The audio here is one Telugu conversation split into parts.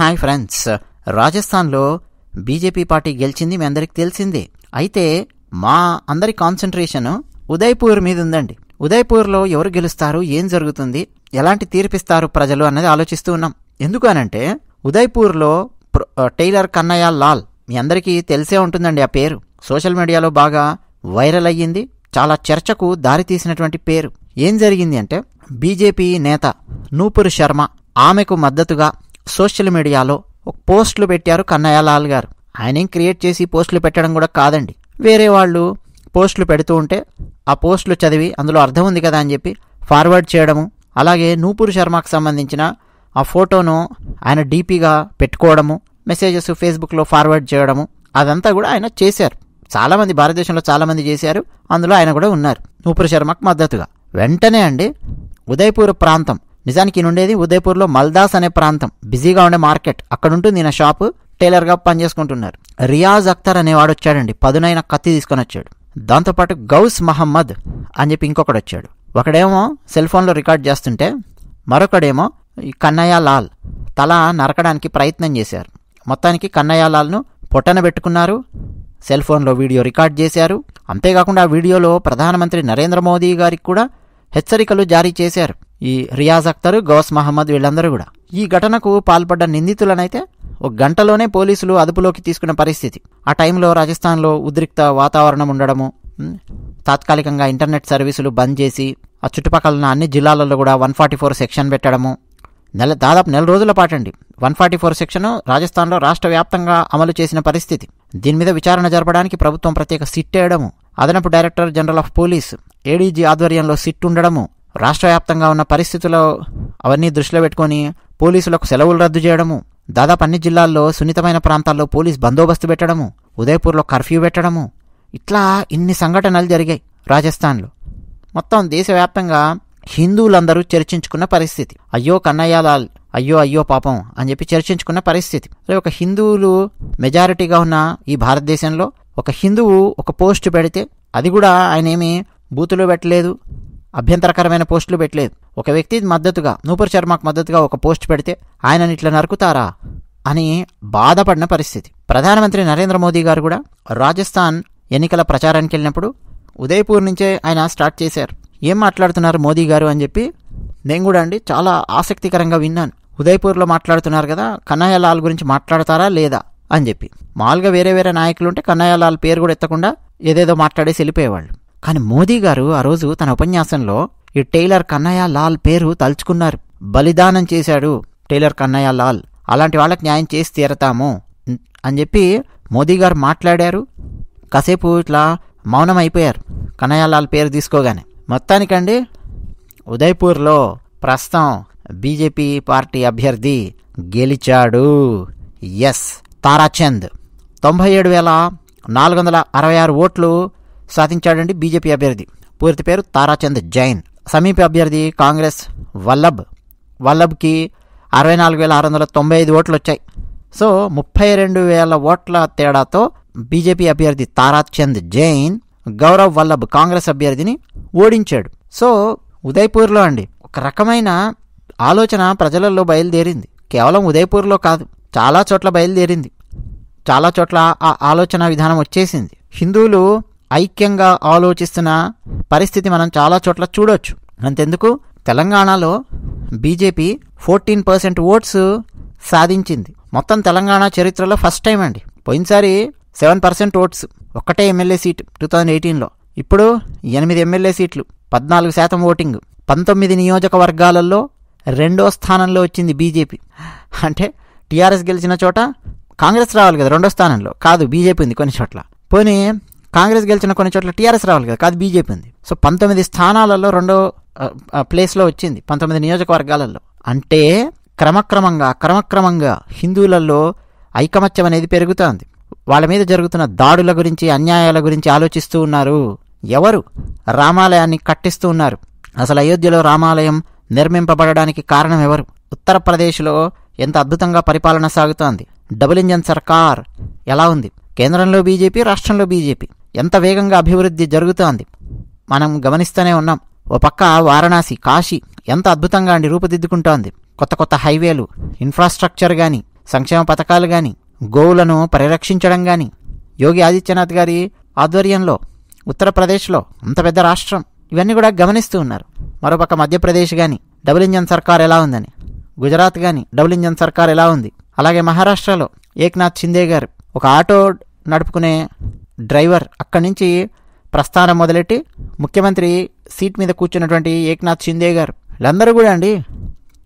హాయ్ ఫ్రెండ్స్ రాజస్థాన్లో బీజేపీ పార్టీ గెలిచింది మీ అందరికి తెలిసిందే అయితే మా అందరి కాన్సన్ట్రేషన్ ఉదయ్పూర్ మీద ఉందండి ఉదయ్పూర్లో ఎవరు గెలుస్తారు ఏం జరుగుతుంది ఎలాంటి తీర్పిస్తారు ప్రజలు అన్నది ఆలోచిస్తూ ఉన్నాం ఎందుకు అనంటే ఉదయ్పూర్లో టైలర్ కన్నయ్య లాల్ మీ అందరికీ తెలిసే ఉంటుందండి ఆ పేరు సోషల్ మీడియాలో బాగా వైరల్ అయ్యింది చాలా చర్చకు దారితీసినటువంటి పేరు ఏం జరిగింది అంటే బీజేపీ నేత నూపురు శర్మ ఆమెకు మద్దతుగా సోషల్ మీడియాలో ఒక పోస్టులు పెట్టారు కన్నయ్య లాల్ గారు ఆయనేం క్రియేట్ చేసి పోస్టులు పెట్టడం కూడా కాదండి వేరే వాళ్ళు పోస్టులు పెడుతూ ఉంటే ఆ పోస్టులు చదివి అందులో అర్థం ఉంది కదా అని చెప్పి ఫార్వర్డ్ చేయడము అలాగే నూపూరు శర్మకు సంబంధించిన ఆ ఫోటోను ఆయన డీపీగా పెట్టుకోవడము మెసేజెస్ ఫేస్బుక్లో ఫార్వర్డ్ చేయడము అదంతా కూడా ఆయన చేశారు చాలామంది భారతదేశంలో చాలామంది చేశారు అందులో ఆయన కూడా ఉన్నారు నూపురు శర్మకు మద్దతుగా వెంటనే అండి ఉదయపూర్ ప్రాంతం నిజానికి నుండేది ఉదయపూర్లో మల్దాస్ అనే ప్రాంతం బిజీగా ఉండే మార్కెట్ అక్కడ ఉంటుంది ఈయన షాపు టైలర్గా పనిచేసుకుంటున్నారు రియాజ్ అఖ్తర్ అనేవాడు వచ్చాడండి పదునైన కత్తి తీసుకొని వచ్చాడు దాంతోపాటు గౌస్ మహమ్మద్ అని చెప్పి ఇంకొకడు వచ్చాడు ఒకడేమో సెల్ ఫోన్లో రికార్డ్ చేస్తుంటే మరొకడేమో కన్నయ్య లాల్ తల నరకడానికి ప్రయత్నం చేశారు మొత్తానికి కన్నయ్య లాల్ను పొట్టన పెట్టుకున్నారు సెల్ ఫోన్లో వీడియో రికార్డ్ చేశారు అంతేకాకుండా ఆ వీడియోలో ప్రధానమంత్రి నరేంద్ర మోదీ గారికి కూడా హెచ్చరికలు జారీ చేశారు ఈ రియాజ్ అఖ్తర్ గౌస్ మహమ్మద్ వీళ్ళందరూ కూడా ఈ ఘటనకు పాల్పడ్డ నిందితులనైతే ఒక గంటలోనే పోలీసులు అదుపులోకి తీసుకున్న పరిస్థితి ఆ టైంలో రాజస్థాన్లో ఉద్రిక్త వాతావరణం ఉండడము తాత్కాలికంగా ఇంటర్నెట్ సర్వీసులు బంద్ చేసి ఆ చుట్టుపక్కల ఉన్న అన్ని జిల్లాలలో కూడా వన్ ఫార్టీ ఫోర్ సెక్షన్ పెట్టడము నెల దాదాపు నెల రోజుల పాటండి వన్ ఫార్టీ ఫోర్ సెక్షన్ రాజస్థాన్లో రాష్ట్ర వ్యాప్తంగా అమలు చేసిన పరిస్థితి దీని మీద విచారణ జరపడానికి ప్రభుత్వం ప్రత్యేక సిట్ వేయడము అదనపు director general of police ADG ఆధ్వర్యంలో సిట్ ఉండడము రాష్ట్ర వ్యాప్తంగా ఉన్న పరిస్థితుల్లో అవన్నీ దృష్టిలో పెట్టుకొని పోలీసులకు సెలవులు రద్దు చేయడము దాదాపు అన్ని జిల్లాల్లో సున్నితమైన ప్రాంతాల్లో పోలీస్ బందోబస్తు పెట్టడము ఉదయపూర్లో కర్ఫ్యూ పెట్టడము ఇట్లా ఇన్ని సంఘటనలు జరిగాయి రాజస్థాన్లో మొత్తం దేశవ్యాప్తంగా హిందువులందరూ చర్చించుకున్న పరిస్థితి అయ్యో కన్నయ్యలాల్ అయ్యో అయ్యో పాపం అని చెప్పి చర్చించుకున్న పరిస్థితి ఒక హిందువులు మెజారిటీగా ఉన్న ఈ భారతదేశంలో ఒక హిందువు ఒక పోస్ట్ పెడితే అది కూడా ఆయన ఏమి బూతులు పెట్టలేదు అభ్యంతరకరమైన పోస్టులు పెట్టలేదు ఒక వ్యక్తి మద్దతుగా నూపుర్ శర్మకు మద్దతుగా ఒక పోస్ట్ పెడితే ఆయనని ఇట్లా నరుకుతారా అని బాధపడిన పరిస్థితి ప్రధానమంత్రి నరేంద్ర మోదీ గారు కూడా రాజస్థాన్ ఎన్నికల ప్రచారానికి వెళ్ళినప్పుడు ఉదయపూర్ నుంచే ఆయన స్టార్ట్ చేశారు ఏం మాట్లాడుతున్నారు మోదీ గారు అని చెప్పి నేను కూడా అండి చాలా ఆసక్తికరంగా విన్నాను ఉదయపూర్లో మాట్లాడుతున్నారు కదా కన్నయ్యలాల్ గురించి మాట్లాడతారా లేదా అని చెప్పి మాల్గా వేరే వేరే నాయకులు ఉంటే కన్నయ్యలాల్ పేరు కూడా ఎత్తకుండా ఏదేదో మాట్లాడేసి వెళ్ళిపోయేవాళ్ళు కానీ మోదీ గారు ఆ రోజు తన ఉపన్యాసంలో ఈ టైలర్ కన్నయ్య లాల్ పేరు తలుచుకున్నారు బలిదానం చేశాడు టైలర్ కన్నయ్య లాల్ అలాంటి వాళ్ళకి న్యాయం చేసి తీరతాము అని చెప్పి మోదీ గారు మాట్లాడారు కాసేపు ఇట్లా మౌనం అయిపోయారు కన్నయ్యలాల్ పేరు తీసుకోగానే మొత్తానికండి ఉదయ్పూర్లో ప్రస్తుతం బీజేపీ పార్టీ అభ్యర్థి గెలిచాడు ఎస్ తారాచంద్ తొంభై ఏడు వేల నాలుగు వందల అరవై ఆరు ఓట్లు సాధించాడండి బీజేపీ అభ్యర్థి పూర్తి పేరు తారాచంద్ జైన్ సమీప అభ్యర్థి కాంగ్రెస్ వల్లభ్ వల్లభ్కి అరవై నాలుగు వేల ఆరు వందల తొంభై ఐదు ఓట్లు వచ్చాయి సో ముప్పై రెండు వేల ఓట్ల తేడాతో బీజేపీ అభ్యర్థి తారాచంద్ జైన్ గౌరవ్ వల్లభ్ కాంగ్రెస్ అభ్యర్థిని ఓడించాడు సో ఉదయ్పూర్లో అండి ఒక రకమైన ఆలోచన ప్రజలలో బయలుదేరింది కేవలం ఉదయ్పూర్లో కాదు చాలా చోట్ల బయలుదేరింది చాలా చోట్ల ఆ ఆలోచన విధానం వచ్చేసింది హిందువులు ఐక్యంగా ఆలోచిస్తున్న పరిస్థితి మనం చాలా చోట్ల చూడొచ్చు అంతెందుకు తెలంగాణలో బీజేపీ ఫోర్టీన్ పర్సెంట్ ఓట్స్ సాధించింది మొత్తం తెలంగాణ చరిత్రలో ఫస్ట్ టైం అండి పోయినసారి సెవెన్ పర్సెంట్ ఓట్స్ ఒక్కటే ఎమ్మెల్యే సీట్ టూ థౌజండ్ ఎయిటీన్లో ఇప్పుడు ఎనిమిది ఎమ్మెల్యే సీట్లు పద్నాలుగు శాతం ఓటింగ్ పంతొమ్మిది నియోజకవర్గాలలో రెండో స్థానంలో వచ్చింది బీజేపీ అంటే టీఆర్ఎస్ గెలిచిన చోట కాంగ్రెస్ రావాలి కదా రెండో స్థానంలో కాదు బీజేపీ ఉంది కొన్ని చోట్ల పోనీ కాంగ్రెస్ గెలిచిన కొన్ని చోట్ల టీఆర్ఎస్ రావాలి కదా కాదు బీజేపీ ఉంది సో పంతొమ్మిది స్థానాలలో రెండో ప్లేస్లో వచ్చింది పంతొమ్మిది నియోజకవర్గాలలో అంటే క్రమక్రమంగా క్రమక్రమంగా హిందువులలో ఐకమత్యం అనేది పెరుగుతోంది వాళ్ళ మీద జరుగుతున్న దాడుల గురించి అన్యాయాల గురించి ఆలోచిస్తూ ఉన్నారు ఎవరు రామాలయాన్ని కట్టిస్తూ ఉన్నారు అసలు అయోధ్యలో రామాలయం నిర్మింపబడడానికి కారణం ఎవరు ఉత్తరప్రదేశ్లో ఎంత అద్భుతంగా పరిపాలన సాగుతోంది డబుల్ ఇంజన్ సర్కార్ ఎలా ఉంది కేంద్రంలో బీజేపీ రాష్ట్రంలో బీజేపీ ఎంత వేగంగా అభివృద్ధి జరుగుతోంది మనం గమనిస్తూనే ఉన్నాం ఓ పక్క వారణాసి కాశీ ఎంత అద్భుతంగా అండి రూపుదిద్దుకుంటోంది కొత్త కొత్త హైవేలు ఇన్ఫ్రాస్ట్రక్చర్ కానీ సంక్షేమ పథకాలు కానీ గోవులను పరిరక్షించడం కానీ యోగి ఆదిత్యనాథ్ గారి ఆధ్వర్యంలో ఉత్తరప్రదేశ్లో అంత పెద్ద రాష్ట్రం ఇవన్నీ కూడా గమనిస్తూ ఉన్నారు మరోపక్క మధ్యప్రదేశ్ కానీ డబుల్ ఇంజన్ సర్కార్ ఎలా ఉందని గుజరాత్ కానీ డబుల్ ఇంజన్ సర్కార్ ఎలా ఉంది అలాగే మహారాష్ట్రలో ఏక్నాథ్ షిందే గారు ఒక ఆటో నడుపుకునే డ్రైవర్ అక్కడి నుంచి ప్రస్థానం మొదలెట్టి ముఖ్యమంత్రి సీట్ మీద కూర్చున్నటువంటి ఏక్నాథ్ షిందే గారు వీళ్ళందరూ కూడా అండి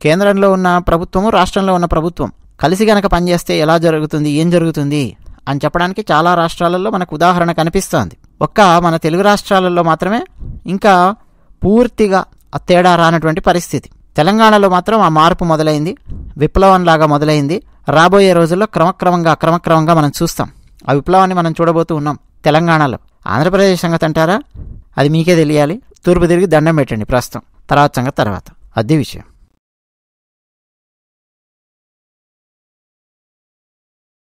కేంద్రంలో ఉన్న ప్రభుత్వము రాష్ట్రంలో ఉన్న ప్రభుత్వం కలిసి గనక పనిచేస్తే ఎలా జరుగుతుంది ఏం జరుగుతుంది అని చెప్పడానికి చాలా రాష్ట్రాలలో మనకు ఉదాహరణ కనిపిస్తోంది ఒక్క మన తెలుగు రాష్ట్రాలలో మాత్రమే ఇంకా పూర్తిగా తేడా రానటువంటి పరిస్థితి తెలంగాణలో మాత్రం ఆ మార్పు మొదలైంది విప్లవంలాగా మొదలైంది రాబోయే రోజుల్లో క్రమక్రమంగా క్రమక్రమంగా మనం చూస్తాం ఆ విప్లవాన్ని మనం చూడబోతూ ఉన్నాం తెలంగాణలో ఆంధ్రప్రదేశ్ సంగతి అంటారా అది మీకే తెలియాలి తూర్పు తిరిగి దండం పెట్టండి ప్రస్తుతం తర్వాత సంగతి తర్వాత అదే విషయం